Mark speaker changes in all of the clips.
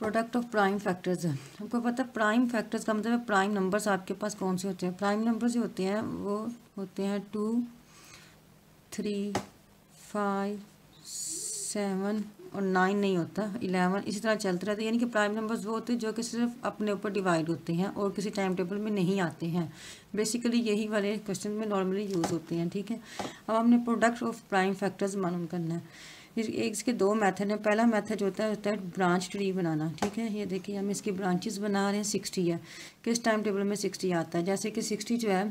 Speaker 1: product of prime factors है पता है प्राइम फैक्टर्स का मतलब प्राइम नंबर्स आपके पास कौन से होते हैं प्राइम नंबर्स जो होते हैं वो होते हैं टू थ्री फाइव सेवन और नाइन नहीं होता इलेवन इसी तरह चलते रहते यानी कि प्राइम नंबर्स वो होते हैं जो कि सिर्फ अपने ऊपर डिवाइड होते हैं और किसी टाइम टेबल में नहीं आते हैं बेसिकली यही वाले क्वेश्चन में नॉर्मली यूज़ होते हैं ठीक है अब हमने प्रोडक्ट ऑफ प्राइम फैक्टर्स मालूम करना है इसके दो मेथड हैं पहला मेथड होता है होता है ब्रांच ट्री बनाना ठीक है ये देखिए हम इसकी ब्रांचेस बना रहे हैं सिक्सटी है किस टाइम टेबल में सिक्सटी आता है जैसे कि सिक्सटी जो है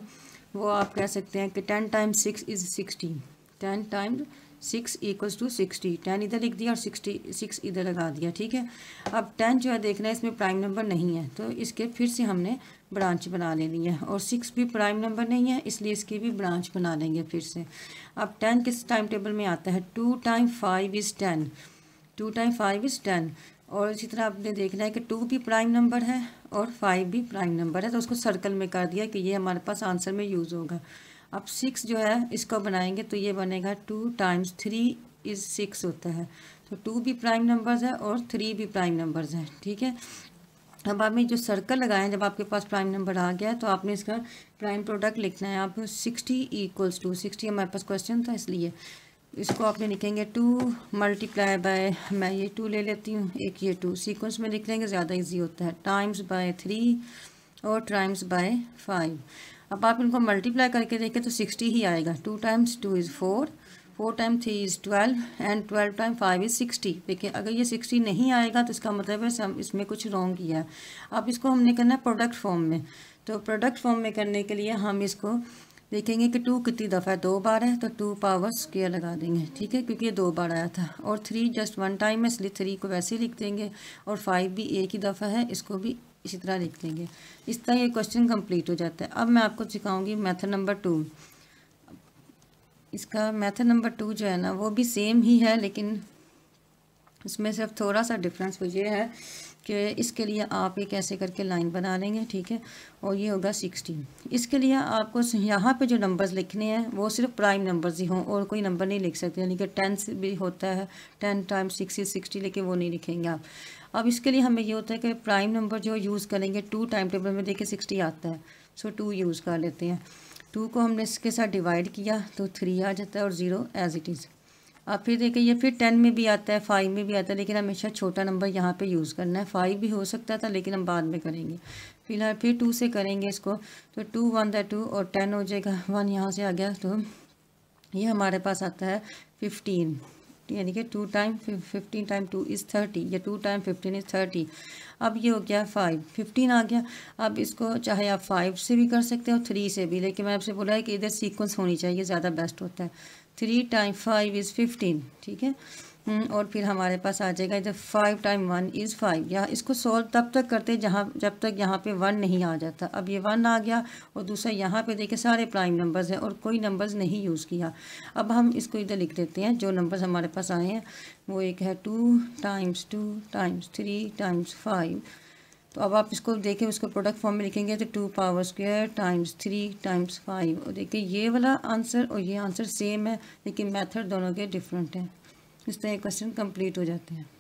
Speaker 1: वो आप कह सकते हैं कि ten time six is sixty ten time six equals to sixty ten इधर लिख दिया और सिक्सटी सिक्स इधर लगा दिया ठीक है अब टेन जो है देखना है इसमें प्राइम नंबर नहीं है तो इसके फिर से हमने ब्रांच बना लेनी है और सिक्स भी प्राइम नंबर नहीं है इसलिए इसकी भी ब्रांच बना लेंगे फिर से अब टेन किस टाइम टेबल में आता है two time five is ten two time five is ten और इसी तरह आपने देखना है कि टू भी प्राइम नंबर है और फाइव भी प्राइम नंबर है तो उसको सर्कल में कर दिया कि ये हमारे पास आंसर में यूज़ होगा अब सिक्स जो है इसको बनाएंगे तो ये बनेगा two times three is six होता है तो टू भी प्राइम नंबर्स है और थ्री भी प्राइम नंबर्स हैं ठीक है अब आपने जो सर्कल लगाए हैं जब आपके पास प्राइम नंबर आ गया है तो आपने इसका प्राइम प्रोडक्ट लिखना है आप सिक्सटी इक्वल्स टू सिक्सटी हमारे पास क्वेश्चन था इसलिए इसको आपने लिखेंगे टू मल्टीप्लाई बाय मैं ये टू ले लेती हूँ एक ये टू सीक्वेंस में लिख लेंगे ज़्यादा ईजी होता है टाइम्स बाय थ्री और टाइम्स बाय फाइव अब आप इनको मल्टीप्लाई करके देखें तो सिक्सटी ही आएगा two times two is four four time three is twelve and twelve time five is sixty देखिए अगर ये सिक्सटी नहीं आएगा तो इसका मतलब है सम इसमें कुछ रॉन्ग किया है अब इसको हमने करना है प्रोडक्ट फॉर्म में तो प्रोडक्ट फॉर्म में करने के लिए हम इसको देखेंगे कि टू कितनी दफ़ा है दो बार है तो टू पावर स्क्वेयर लगा देंगे ठीक है क्योंकि ये दो बार आया था और थ्री जस्ट वन टाइम है इसलिए थ्री को वैसे ही लिख देंगे और फाइव भी एक ही दफ़ा है इसको भी इसी तरह लिख देंगे इस तरह ये क्वेश्चन कंप्लीट हो जाता है अब मैं आपको सिखाऊंगी मेथड नंबर टू इसका मेथड नंबर टू जो है ना वो भी सेम ही है लेकिन उसमें सिर्फ थोड़ा सा डिफरेंस वो ये है कि इसके लिए आप एक ऐसे करके लाइन बना लेंगे ठीक है और ये होगा सिक्सटीन इसके लिए आपको यहाँ पे जो नंबर्स लिखने हैं वो सिर्फ प्राइम नंबर्स ही हों और कोई नंबर नहीं लिख सकते यानी कि टेन भी होता है टेन टाइम सिक्सटी सिक्सटी लेकिन वो नहीं लिखेंगे आप अब इसके लिए हमें ये होता है कि प्राइम नंबर जो यूज़ करेंगे टू टाइम टेबल में देखिए सिक्सटी आता है सो टू यूज़ कर लेते हैं टू को हमने इसके साथ डिवाइड किया तो थ्री आ जाता है और ज़ीरो एज इट इज़ आप फिर देखिए ये फिर टेन में भी आता है फाइव में भी आता है लेकिन हमेशा छोटा नंबर यहाँ पे यूज़ करना है फाइव भी हो सकता था लेकिन हम बाद में करेंगे फिलहाल फिर टू से करेंगे इसको तो टू वन द टू और टेन हो जाएगा वन यहाँ से आ गया तो ये हमारे पास आता है फिफ्टीन यानी कि two time fifteen time two is thirty या two time fifteen is thirty अब ये हो गया फाइव फिफ्टीन आ गया अब इसको चाहे आप फाइव से भी कर सकते हो थ्री से भी लेकिन मैं आपसे बोला है कि इधर सीक्वेंस होनी चाहिए ज़्यादा बेस्ट होता है three time five is fifteen ठीक है हम्म, और फिर हमारे पास आ जाएगा इधर five time one is five या इसको सॉल्व तब तक करते जहाँ जब तक यहाँ पे वन नहीं आ जाता अब ये वन आ गया और दूसरा यहाँ पे देखे सारे प्राइम नंबर्स हैं और कोई नंबर्स नहीं यूज़ किया अब हम इसको इधर लिख देते हैं जो नंबर्स हमारे पास आए हैं वो एक है two times two times three times five तो अब आप इसको देखें उसको प्रोडक्ट फॉर्म में लिखेंगे तो two power square times three times five और देखिए ये वाला आंसर और ये आंसर सेम है लेकिन मेथड दोनों के डिफरेंट हैं इस तरह क्वेश्चन कंप्लीट हो जाते हैं